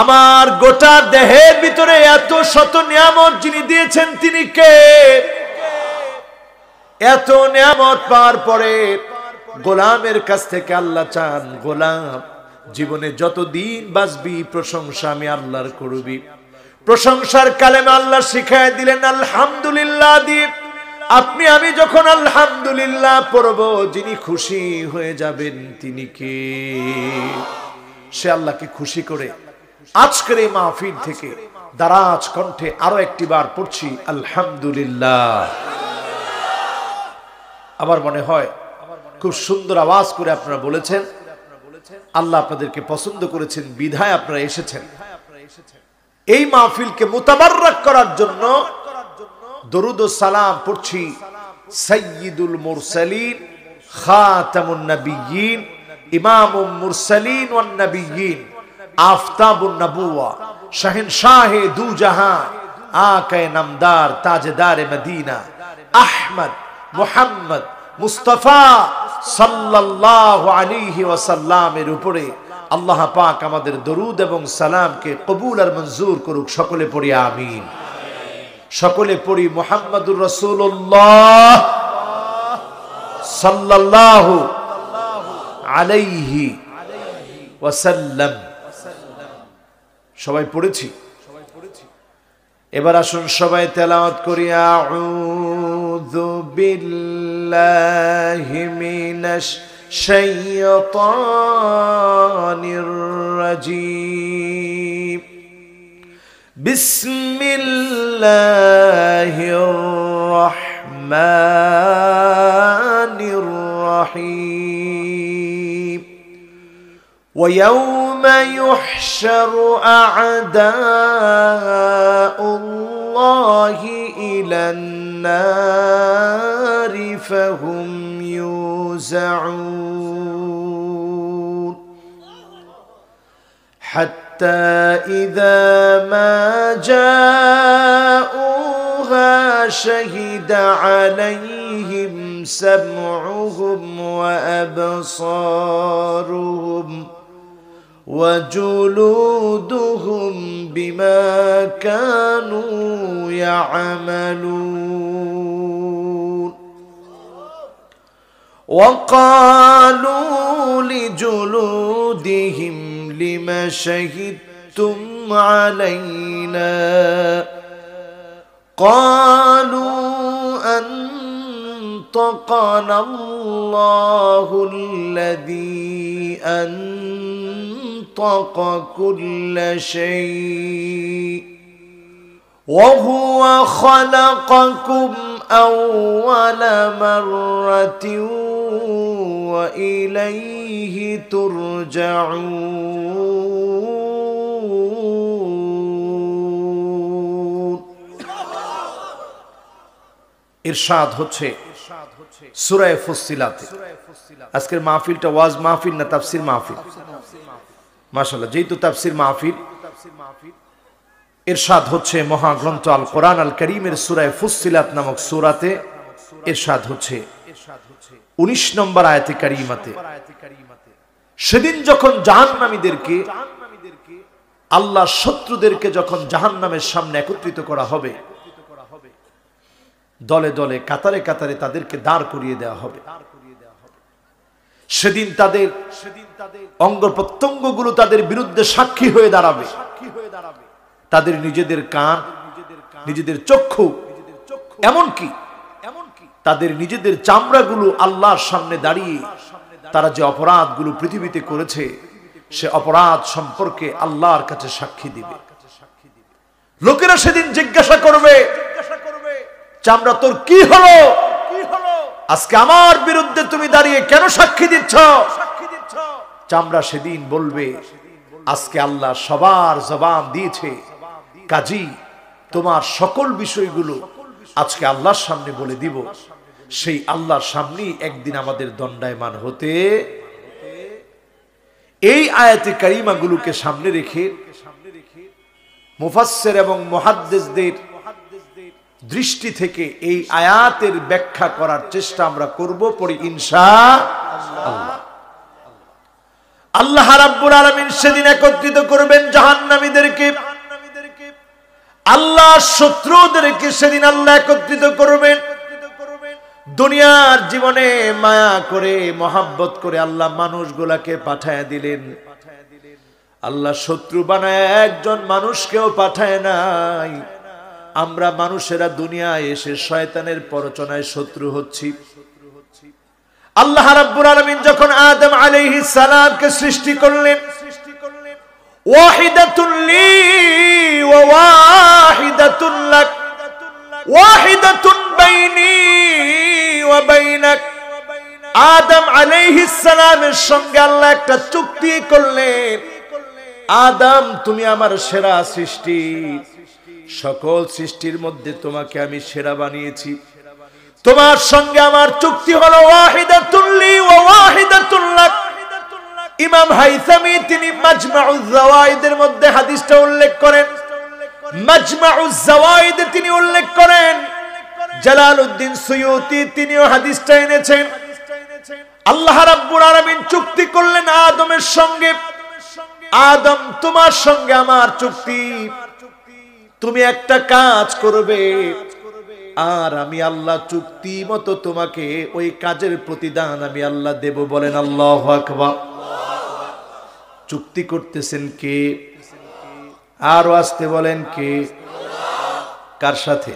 আমার গোটা দেহের ভিতরে এত শত নিয়ামত যিনি দিয়েছেন তিনি কে এত নিয়ামত পার পরে গোলামের কাছ থেকে আল্লাহ চান গোলাম জীবনে যতদিন বাঁচবি প্রশংসা আমি আল্লাহর করবি প্রশংসার কালেমে আল্লাহ শিখায় দিলেন আলহামদুলিল্লাহ দীপ আপনি আমি যখন আলহামদুলিল্লাহ পড়ব যিনি খুশি হয়ে যাবেন তিনি কে সে আল্লাহকে খুশি করে আজকের এই মাহফিল থেকে দারাজ কণ্ঠে আরো একটি বার পড়ছি আলহামদুলিল্লাহ আমার মনে হয় খুব সুন্দর আওয়াজ করে আপনারা বলেছেন আল্লাহ আপনাদেরকে পছন্দ করেছেন বিধায় আপনারা এসেছেন এই মাহফিলকে মোতাবারক করার জন্য দরুদ সালাম পড়ছি সৈয়দুল মুরসালিন খাতামুন নবিয়িন ইমামুল মুরসালিন ওয়ান নবিয়িন আল্লাহ পাক আমাদের দরুদ এবং সালামকে কবুল আর মঞ্জুর করুক সকলে পড়ি আমিন সকলে পড়ি মোহাম্মদুর রসুল্লাহ সাল্লাল্লাহু আলাইহি ওয়াসাল্লাম সবাই পড়েছি সবাই পড়েছি এবার আসুন সবাই তেলাওয়াত করি আউযু বিল্লাহি মিনাশ শাইতানির রাজিম বিসমিল্লাহির রাহমানির রাহিম ওয়া يوم يحشر اعداء الله الى النار فهم يوزعون حتى اذا ما جاءوها شهد عليهم سمعهم وابصارهم وجلودهم بما كانوا يعملون وقالوا لجلودهم لم شهدتم علينا قالوا انطقنا الله الذي أن اطلق كل شيء وهو خلقكم اول مره واليه ترجعون ইরশাদ হচ্ছে সুরায় ফুসিলাতে আজকের মাহফিলটা ওয়াজ মাহফিল না তাফসির মাহফিল মাসাল্লাহ যেহেতু তাফসির মাহফিল এরশাদ হচ্ছে মহাগ্রন্থ আল কোরআন আল করিমের সুরায় ফুসিলাত নামক সুরাতে এরশাদ হচ্ছে উনিশ নম্বর আয়াতে করিমাতে সেদিন যখন জাহান নামীদেরকে আল্লাহ শত্রুদেরকে যখন জাহান নামের সামনে একত্রিত করা হবে দলে দলে কাতারে কাতারে তাদেরকে দাঁড় করিয়ে দেওয়া হবে সেদিন তাদের সেদিন অঙ্গ প্রত্যঙ্গগুলো তাদের বিরুদ্ধে সাক্ষী হয়ে দাঁড়াবে তাদের নিজেদের কান নিজেদের চক্ষু এমনকি তাদের নিজেদের চামড়াগুলো আল্লাহর সামনে দাঁড়িয়ে তারা যে অপরাধগুলো পৃথিবীতে করেছে সে অপরাধ সম্পর্কে আল্লাহর কাছে সাক্ষী দিবে লোকেরা সেদিন জিজ্ঞাসা করবে চামড়া তোর কি হলো আজকে আমার বিরুদ্ধে তুমি দাঁড়িয়ে কেন সাক্ষী দিচ্ছ চামড়া সেদিন বলবে আজকে আল্লাহ সবার জবান দিয়েছে কাজী তোমার সকল বিষয়গুলো আজকে আল্লাহর সামনে বলে দিব সেই আল্লাহর সামনেই একদিন আমাদের দণ্ডায়মান হতে এই আয়াতে কারিমাগুলোকে সামনে রেখে মুফাসের এবং মহাদ্দেশদের দৃষ্টি থেকে এই আয়াতের ব্যাখ্যা করার চেষ্টা আমরা করব পরে ইনশা আল্লাহ রাব্বুল আলামিন সেদিন একত্রিত করবেন জাহান্নামীদেরকে আল্লাহ শত্রুদেরকে সেদিন আল্লাহ একত্রিত করবেন দুনিয়ার জীবনে মায়া করে মহাব্বত করে আল্লাহ মানুষগুলাকে পাঠায় দিলেন আল্লাহ শত্রু বানায় একজন মানুষকেও পাঠায় নাই আমরা মানুষেরা দুনিয়ায় এসে শয়তানের পরচনায় শত্রু হচ্ছি আল্লাহ রাব্বুল আলামিন যখন আদম আলাইহিস সালামকে সৃষ্টি করলেন ওয়াহিদাতুন লি ওয়া ওয়াহিদাতুন লাক ওয়াহিদাতুন বাইনি ওয়া বাইনাক আদম আলাইহিস সালামের সঙ্গে আল্লাহ একটা চুক্তি করলেন আদম তুমি আমার সেরা সৃষ্টি সকল সৃষ্টির মধ্যে তোমাকে আমি সেরা বানিয়েছি তোমার সঙ্গে আমার চুক্তি হলো ওয়াহিদা তুল্লি ও ওয়াহিদা তুল্লাক ইমাম হাইসামি তিনি মাজমাউজ্জাওয়াইদের মধ্যে হাদিসটা উল্লেখ করেন মাজমাউজ্জাওয়াইদে তিনি উল্লেখ করেন জালালউদ্দিন সুয়ুতি তিনিও হাদিসটা এনেছেন আল্লাহ রাব্বুল আলামিন চুক্তি করলেন আদমের সঙ্গে আদম তোমার সঙ্গে আমার চুক্তি তুমি একটা কাজ করবে আর আমি আল্লাহ চুক্তি মতো তোমাকে ওই কাজের প্রতিদান আমি আল্লাহ দেব বলেন আল্লাহ আকবা চুক্তি করতেছেন কে আর আসতে বলেন কে কার সাথে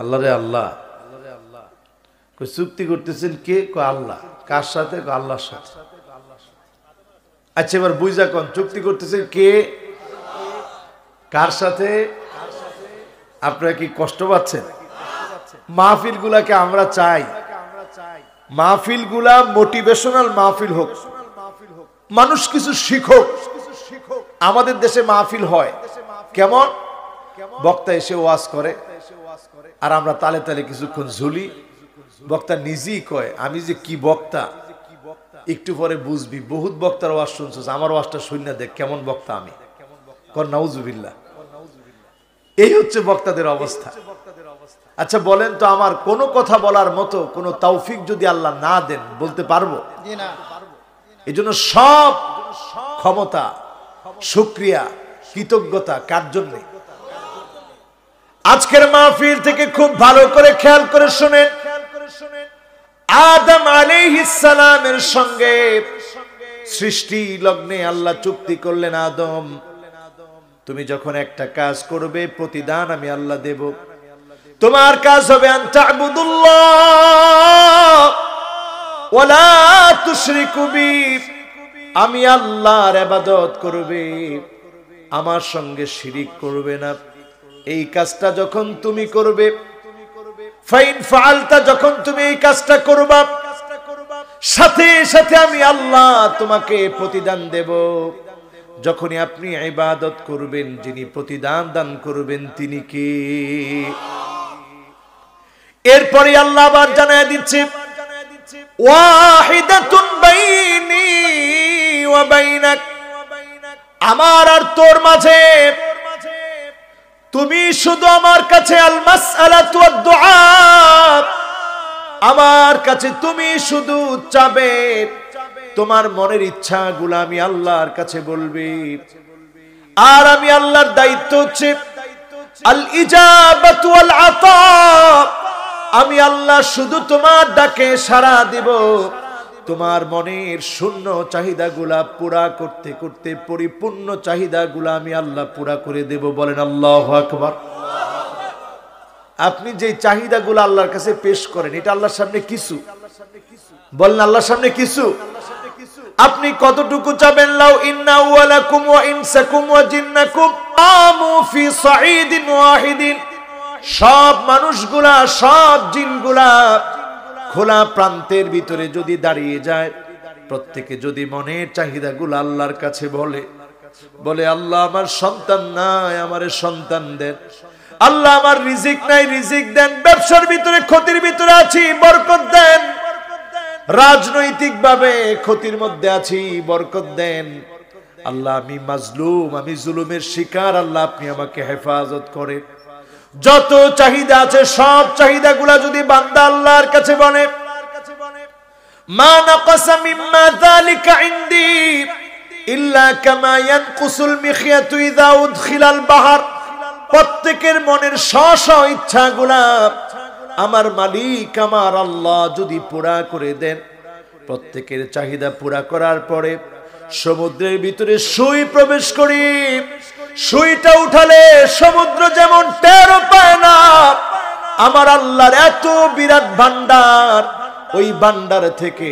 আল্লাহ রে আল্লাহ চুক্তি করতেছেন কে কো আল্লাহ কার সাথে আল্লাহর সাথে আচ্ছা এবার বুঝা কন চুক্তি করতেছেন কে কার সাথে আপনারা কি কষ্ট পাচ্ছেন মাহফিল গুলাকে আমরা চাই মাহফিল গুলা মোটিভেশনাল মাহফিল হোক মানুষ কিছু শিখুক আমাদের দেশে মাহফিল হয় কেমন বক্তা এসে ওয়াজ করে আর আমরা তালে তালে কিছুক্ষণ ঝুলি বক্তা নিজেই কয় আমি যে কি বক্তা একটু পরে বুঝবি বহুত বক্তার ওয়াজ শুনছিস আমার ওয়াজটা শূন্য দেখ কেমন বক্তা আমি কর নাউজুবিল্লা এই হচ্ছে বক্তাদের অবস্থা আচ্ছা বলেন তো আমার কোনো কথা বলার মতো কোনো তৌফিক যদি আল্লাহ না দেন বলতে পারবো এই জন্য সব ক্ষমতা সুক্রিয়া কৃতজ্ঞতা কার জন্য আজকের মাহফিল থেকে খুব ভালো করে খেয়াল করে শুনেন আদম আলী সালামের সঙ্গে সৃষ্টি লগ্নে আল্লাহ চুক্তি করলেন আদম তুমি যখন একটা কাজ করবে প্রতিদান আমি আল্লাহ দেব তোমার কাজ হবে আমি আল্লাহর আবাদত করবে আমার সঙ্গে শিরিক করবে না এই কাজটা যখন তুমি করবে ফাইন ফালতা যখন তুমি এই কাজটা করবা সাথে সাথে আমি আল্লাহ তোমাকে প্রতিদান দেব যখনই আপনি ইবাদত করবেন যিনি প্রতিদান দান করবেন তিনি কি এরপরে আল্লাহ আবার জানায় দিচ্ছে ওয়াহিদাতুন বাইনি ওয়া বাইনাক আমার আর তোর মাঝে তুমি শুধু আমার কাছে আল মাসআলাতু ওয়াদ দুআ আমার কাছে তুমি শুধু চাবে তোমার মনের ইচ্ছা গুলা আমি আল্লাহর কাছে বলবে আর আমি আল্লাহর দায়িত্ব হচ্ছে আল ইজাবাতু আল আতা আমি আল্লাহ শুধু তোমার ডাকে সাড়া দিব তোমার মনের শূন্য চাহিদাগুলা পুরা করতে করতে পরিপূর্ণ চাহিদাগুলা আমি আল্লাহ পুরা করে দেব বলেন আল্লাহ আকবার আপনি যে গুলা আল্লাহর কাছে পেশ করেন এটা আল্লাহর সামনে কিছু বলেন আল্লাহর সামনে কিছু আপনি কতটুকু চাবেন লাউ ইন্না ওয়ালাকুম ওয়া ইনসাকুম ওয়া জিন্নাকুম আমু ফি সাঈদিন ওয়াহিদিন সব মানুষগুলা সব জিনগুলা খোলা প্রান্তের ভিতরে যদি দাঁড়িয়ে যায় প্রত্যেকে যদি মনের চাহিদাগুলো আল্লাহর কাছে বলে বলে আল্লাহ আমার সন্তান নাই আমারে সন্তান দেন আল্লাহ আমার রিজিক নাই রিজিক দেন ব্যবসার ভিতরে ক্ষতির ভিতরে আছি বরকত দেন রাজনৈতিকভাবে ক্ষতির মধ্যে আছি বরকত দেন আল্লাহ আমি মাজলুম আমি জুলুমের শিকার আল্লাহ আপনি আমাকে হেফাজত করে যত চাহিদা আছে সব চাহিদা গুলা যদি বান্দা আল্লাহর কাছে বনে প্রত্যেকের মনের স্ব ইচ্ছা ইচ্ছাগুলা আমার মালিক আমার আল্লাহ যদি পুরা করে দেন প্রত্যেকের চাহিদা পুরা করার পরে সমুদ্রের ভিতরে সুই প্রবেশ করি সুইটা উঠালে সমুদ্র যেমন টেরও পায় না আমার আল্লাহর এত বিরাট ভান্ডার ওই ভান্ডার থেকে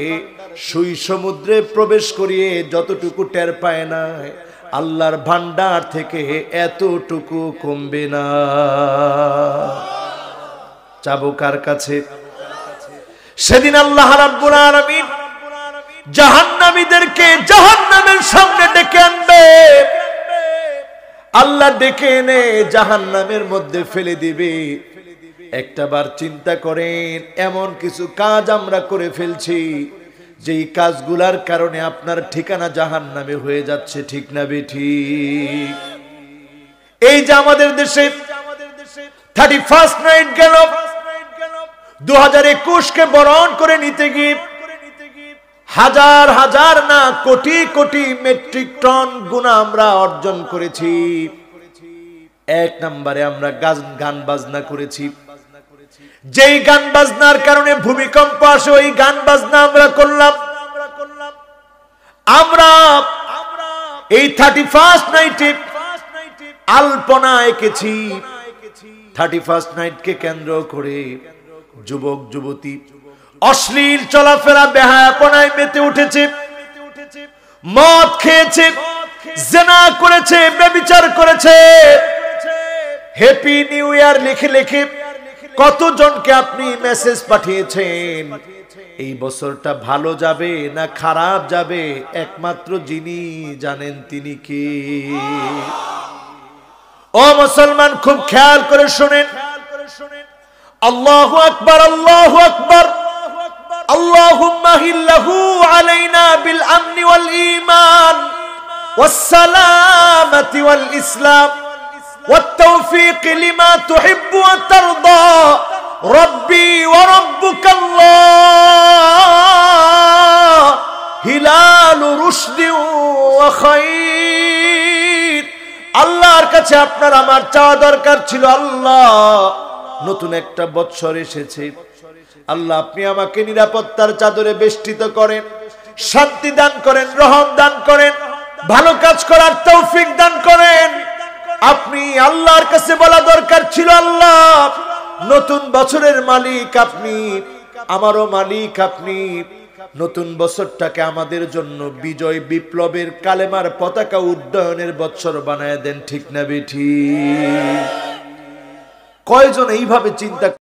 সুই সমুদ্রে প্রবেশ করিয়ে যতটুকু টের পায় না আল্লাহর ভান্ডার থেকে এতটুকু কমবে না চাবো কার কাছে সেদিন আল্লাহ রাব্বুল আলামিন জাহান্নামীদেরকে জাহান্নামের সামনে ডেকে আনবে আল্লাহ ডেকে এনে জাহান্নামের মধ্যে ফেলে দিবে একটা বার চিন্তা করেন এমন কিছু কাজ আমরা করে ফেলছি যে কাজগুলার কারণে আপনার ঠিকানা জাহান নামে হয়ে যাচ্ছে ঠিক না বেঠি এই যে আমাদের দেশে থার্টি ফার্স্ট নাইট গেল দু হাজার একুশকে বরণ করে নিতে গিয়ে হাজার হাজার না কোটি কোটি মেট্রিক টন গুণা আমরা অর্জন করেছি এক নম্বরে আমরা গান বাজনা করেছি যেই গান বাজনার কারণে ভূমিকম্প আসে ওই গান বাজনা আমরা করলাম আমরা এই থার্টি ফার্স্ট নাইটে আলপনা এঁকেছি থার্টি ফার্স্ট নাইটকে কেন্দ্র করে যুবক যুবতী অশ্লীল চলাফেরা বেহায়াপনায় মেতে উঠেছে মদ খেয়েছে জেনা করেছে বেবিচার করেছে হ্যাপি নিউ ইয়ার লিখে লিখে কতজনকে আপনি মেসেজ পাঠিয়েছেন এই বছরটা ভালো যাবে না খারাপ যাবে একমাত্র যিনি জানেন তিনি কি ও মুসলমান খুব খেয়াল করে শোনেন আল্লাহ আকবর আল্লাহ আকবর اللهم هله علينا بالأمن والإيمان والسلامة والإسلام والتوفيق لما تحب وترضى ربي وربك الله هلال رشد وخير আল্লাহর কাছে আপনার আমার চাওয়া দরকার ছিল আল্লাহ নতুন একটা বৎসর এসেছে আল্লাহ আপনি আমাকে নিরাপত্তার চাদরে বেষ্টিত করেন শান্তি দান করেন রহম দান করেন ভালো কাজ করার তৌফিক দান করেন আপনি আল্লাহর কাছে বলা দরকার ছিল আল্লাহ নতুন বছরের মালিক আপনি আমারও মালিক আপনি নতুন বছরটাকে আমাদের জন্য বিজয় বিপ্লবের কালেমার পতাকা উড্ডয়নের বছর বানায় দেন ঠিক না বেঠিক কয়জন এইভাবে চিন্তা